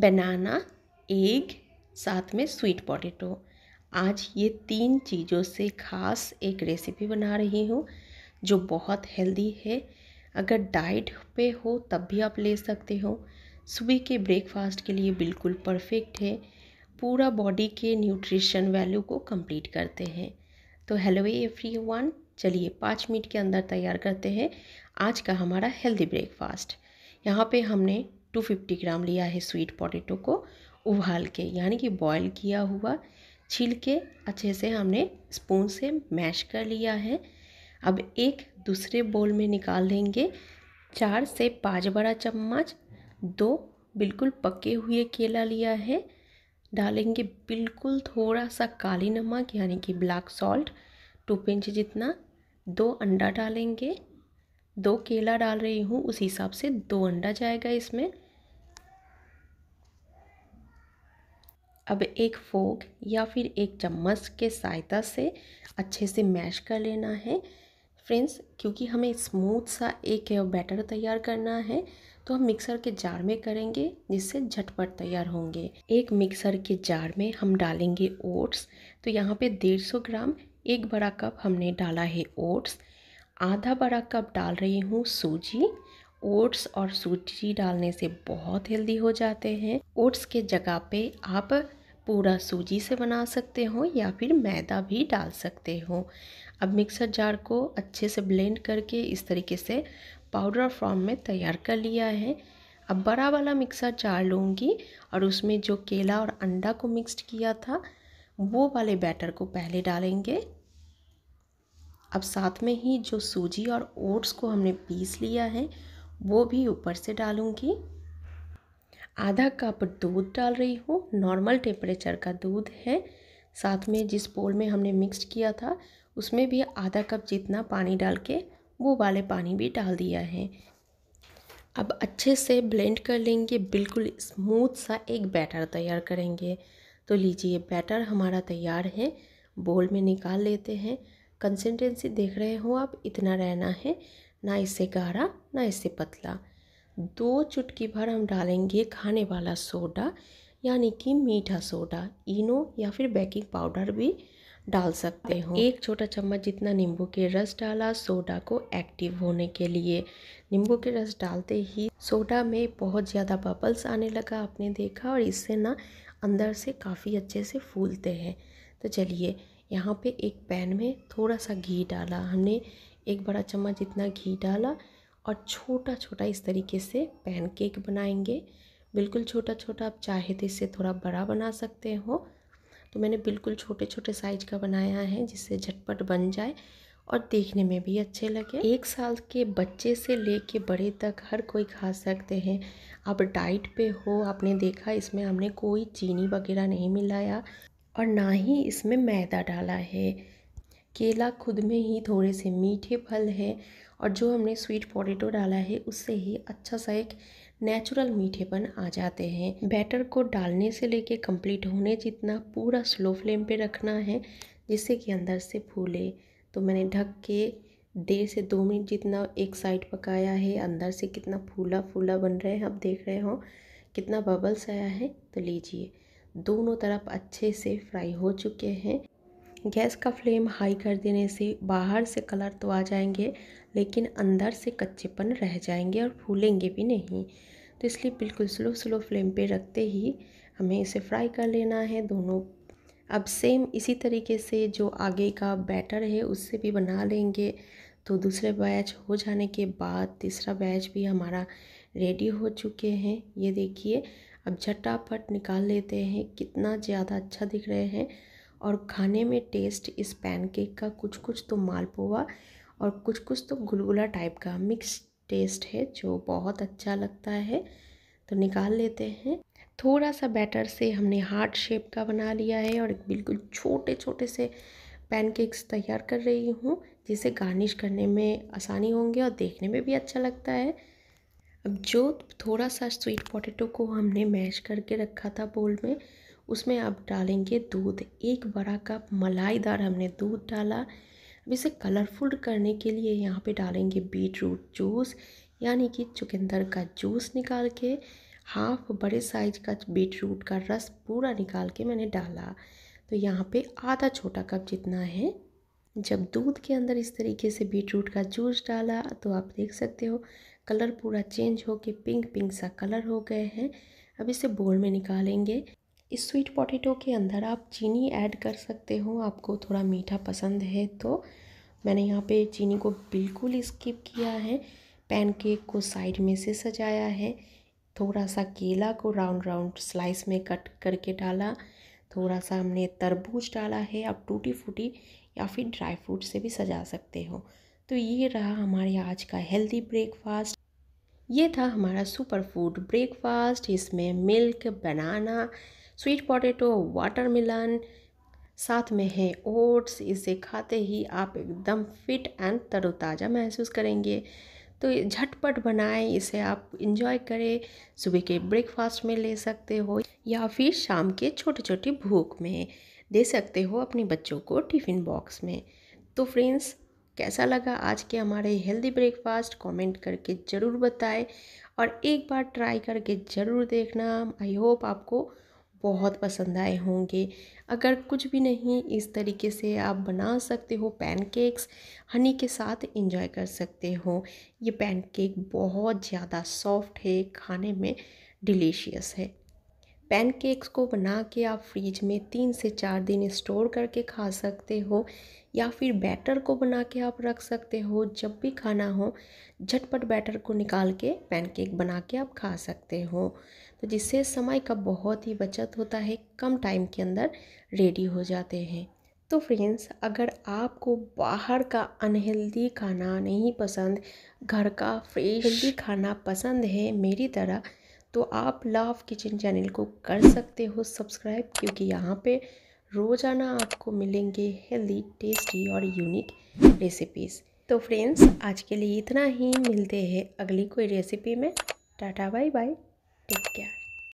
बनाना egg साथ में sweet potato आज ये तीन चीज़ों से ख़ास एक रेसिपी बना रही हूँ जो बहुत हेल्दी है अगर डाइट पे हो तब भी आप ले सकते हो सुबह के ब्रेकफास्ट के लिए बिल्कुल परफेक्ट है पूरा बॉडी के न्यूट्रिशन वैल्यू को कंप्लीट करते हैं तो हेलो एवरी वन चलिए पाँच मिनट के अंदर तैयार करते हैं आज का हमारा हेल्दी ब्रेकफास्ट यहाँ पे हमने 250 ग्राम लिया है स्वीट पोटैटो को उबाल के यानी कि बॉईल किया हुआ छील के अच्छे से हमने स्पून से मैश कर लिया है अब एक दूसरे बोल में निकाल लेंगे चार से पाँच बड़ा चम्मच दो बिल्कुल पके हुए केला लिया है डालेंगे बिल्कुल थोड़ा सा काली नमक यानी कि ब्लैक सॉल्ट टू पिंच जितना दो अंडा डालेंगे दो केला डाल रही हूँ उस हिसाब से दो अंडा जाएगा इसमें अब एक फोक या फिर एक चम्मच के सहायता से अच्छे से मैश कर लेना है फ्रेंड्स क्योंकि हमें स्मूथ सा एक बैटर तैयार करना है तो हम मिक्सर के जार में करेंगे जिससे झटपट तैयार होंगे एक मिक्सर के जार में हम डालेंगे ओट्स तो यहाँ पे 150 ग्राम एक बड़ा कप हमने डाला है ओट्स आधा बड़ा कप डाल रही हूँ सूजी ओट्स और सूजी डालने से बहुत हेल्दी हो जाते हैं ओट्स के जगह पे आप पूरा सूजी से बना सकते हो या फिर मैदा भी डाल सकते हो अब मिक्सर जार को अच्छे से ब्लेंड करके इस तरीके से पाउडर फॉर्म में तैयार कर लिया है अब बड़ा वाला मिक्सर जार लूँगी और उसमें जो केला और अंडा को मिक्सड किया था वो वाले बैटर को पहले डालेंगे अब साथ में ही जो सूजी और ओट्स को हमने पीस लिया है वो भी ऊपर से डालूँगी आधा कप दूध डाल रही हूँ नॉर्मल टेम्परेचर का दूध है साथ में जिस बोल में हमने मिक्स किया था उसमें भी आधा कप जितना पानी डाल के वो वाले पानी भी डाल दिया है अब अच्छे से ब्लेंड कर लेंगे बिल्कुल स्मूथ सा एक बैटर तैयार करेंगे तो लीजिए बैटर हमारा तैयार है बोल में निकाल लेते हैं कंसिस्टेंसी देख रहे हो आप इतना रहना है ना इससे गाढ़ा ना इससे पतला दो चुटकी भर हम डालेंगे खाने वाला सोडा यानी कि मीठा सोडा इनो या फिर बेकिंग पाउडर भी डाल सकते हो एक छोटा चम्मच जितना नींबू के रस डाला सोडा को एक्टिव होने के लिए नींबू के रस डालते ही सोडा में बहुत ज़्यादा बबल्स आने लगा आपने देखा और इससे ना अंदर से काफ़ी अच्छे से फूलते हैं तो चलिए यहाँ पे एक पैन में थोड़ा सा घी डाला हमने एक बड़ा चम्मच जितना घी डाला और छोटा छोटा इस तरीके से पैनकेक बनाएंगे बिल्कुल छोटा छोटा आप चाहे तो इससे थोड़ा बड़ा बना सकते हो तो मैंने बिल्कुल छोटे छोटे साइज का बनाया है जिससे झटपट बन जाए और देखने में भी अच्छे लगे एक साल के बच्चे से लेके बड़े तक हर कोई खा सकते हैं आप डाइट पे हो आपने देखा इसमें हमने कोई चीनी वगैरह नहीं मिलाया और ना ही इसमें मैदा डाला है केला खुद में ही थोड़े से मीठे फल है और जो हमने स्वीट पोटैटो डाला है उससे ही अच्छा सा एक नेचुरल मीठेपन आ जाते हैं बैटर को डालने से लेके कंप्लीट होने जितना पूरा स्लो फ्लेम पे रखना है जिससे कि अंदर से फूले तो मैंने ढक के डेढ़ से दो मिनट जितना एक साइड पकाया है अंदर से कितना फूला फूला बन रहे हैं आप देख रहे हो कितना बबल्स आया है तो लीजिए दोनों तरफ अच्छे से फ्राई हो चुके हैं गैस का फ्लेम हाई कर देने से बाहर से कलर तो आ जाएंगे लेकिन अंदर से कच्चेपन रह जाएंगे और फूलेंगे भी नहीं तो इसलिए बिल्कुल स्लो स्लो फ्लेम पे रखते ही हमें इसे फ्राई कर लेना है दोनों अब सेम इसी तरीके से जो आगे का बैटर है उससे भी बना लेंगे तो दूसरे बैच हो जाने के बाद तीसरा बैच भी हमारा रेडी हो चुके हैं ये देखिए अब झटापट निकाल लेते हैं कितना ज़्यादा अच्छा दिख रहे हैं और खाने में टेस्ट इस पैनकेक का कुछ कुछ तो मालपुआ और कुछ कुछ तो गुलगुला टाइप का मिक्स टेस्ट है जो बहुत अच्छा लगता है तो निकाल लेते हैं थोड़ा सा बैटर से हमने हार्ट शेप का बना लिया है और बिल्कुल छोटे छोटे से पैनकेक्स तैयार कर रही हूँ जिसे गार्निश करने में आसानी होंगे और देखने में भी अच्छा लगता है अब जो थोड़ा सा स्वीट पोटैटो को हमने मैश करके रखा था बोल में उसमें अब डालेंगे दूध एक बड़ा कप मलाईदार हमने दूध डाला अब इसे कलरफुल करने के लिए यहाँ पे डालेंगे बीट रूट जूस यानी कि चुकंदर का जूस निकाल के हाफ बड़े साइज का बीट रूट का रस पूरा निकाल के मैंने डाला तो यहाँ पे आधा छोटा कप जितना है जब दूध के अंदर इस तरीके से बीट रूट का जूस डाला तो आप देख सकते हो कलर पूरा चेंज हो के पिंक पिंक सा कलर हो गए हैं अब इसे बोल में निकालेंगे इस स्वीट पोटैटो के अंदर आप चीनी ऐड कर सकते हो आपको थोड़ा मीठा पसंद है तो मैंने यहाँ पे चीनी को बिल्कुल स्किप किया है पैनकेक को साइड में से सजाया है थोड़ा सा केला को राउंड राउंड स्लाइस में कट करके डाला थोड़ा सा हमने तरबूज डाला है आप टूटी फूटी या फिर ड्राई फ्रूट से भी सजा सकते हो तो ये रहा हमारे आज का हेल्दी ब्रेकफास्ट ये था हमारा सुपर फूड ब्रेकफास्ट इसमें milk banana sweet potato watermelon साथ में है ओट्स इसे खाते ही आप एकदम फिट एंड तरोताज़ा महसूस करेंगे तो झटपट बनाएं इसे आप इंजॉय करें सुबह के ब्रेकफास्ट में ले सकते हो या फिर शाम के छोटे छोटी भूख में दे सकते हो अपने बच्चों को टिफ़िन बॉक्स में तो फ्रेंड्स कैसा लगा आज के हमारे हेल्दी ब्रेकफास्ट कमेंट करके ज़रूर बताएं और एक बार ट्राई करके ज़रूर देखना आई होप आपको बहुत पसंद आए होंगे अगर कुछ भी नहीं इस तरीके से आप बना सकते हो पैनकेक्स हनी के साथ इंजॉय कर सकते हो ये पैनकेक बहुत ज़्यादा सॉफ्ट है खाने में डिलीशियस है पैनकेक्स को बना के आप फ्रिज में तीन से चार दिन स्टोर करके खा सकते हो या फिर बैटर को बना के आप रख सकते हो जब भी खाना हो झटपट बैटर को निकाल के पैनकेक बना के आप खा सकते हो तो जिससे समय का बहुत ही बचत होता है कम टाइम के अंदर रेडी हो जाते हैं तो फ्रेंड्स अगर आपको बाहर का अनहेल्दी खाना नहीं पसंद घर का फ्रेश हेल्दी खाना पसंद है मेरी तरह तो आप लव किचन चैनल को कर सकते हो सब्सक्राइब क्योंकि यहाँ पे रोज़ाना आपको मिलेंगे हेल्दी टेस्टी और यूनिक रेसिपीज़ तो फ्रेंड्स आज के लिए इतना ही मिलते हैं अगली कोई रेसिपी में टाटा बाय बाय Obrigada.